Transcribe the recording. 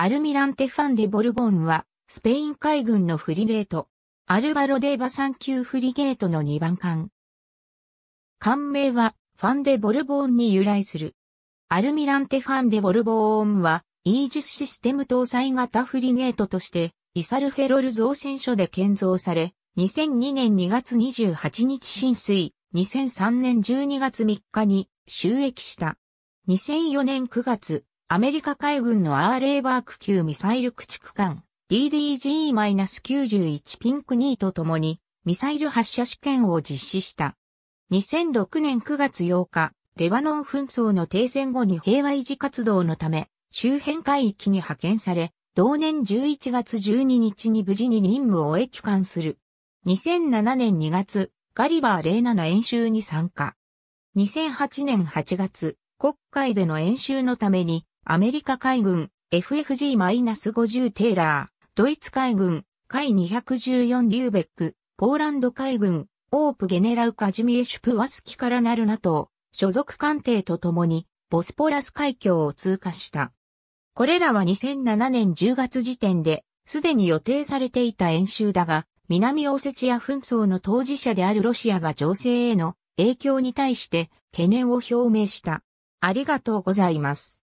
アルミランテ・ファンデ・ボルボーンは、スペイン海軍のフリゲート、アルバロ・デーバン級フリゲートの2番艦。艦名は、ファンデ・ボルボーンに由来する。アルミランテ・ファンデ・ボルボーンは、イージスシステム搭載型フリゲートとして、イサルフェロル造船所で建造され、2002年2月28日浸水、2003年12月3日に収益した。2004年9月、アメリカ海軍のアーレイバーク級ミサイル駆逐艦 DDG-91 ピンク2と共にミサイル発射試験を実施した。2006年9月8日、レバノン紛争の停戦後に平和維持活動のため周辺海域に派遣され、同年11月12日に無事に任務を終え帰還する。2007年2月、ガリバー07演習に参加。2008年8月、国会での演習のためにアメリカ海軍 FFG-50 テーラー、ドイツ海軍、海214リューベック、ポーランド海軍、オープゲネラウカジミエシュプワスキからなるな a 所属艦艇と共に、ボスポラス海峡を通過した。これらは2007年10月時点で、すでに予定されていた演習だが、南オセチア紛争の当事者であるロシアが情勢への影響に対して懸念を表明した。ありがとうございます。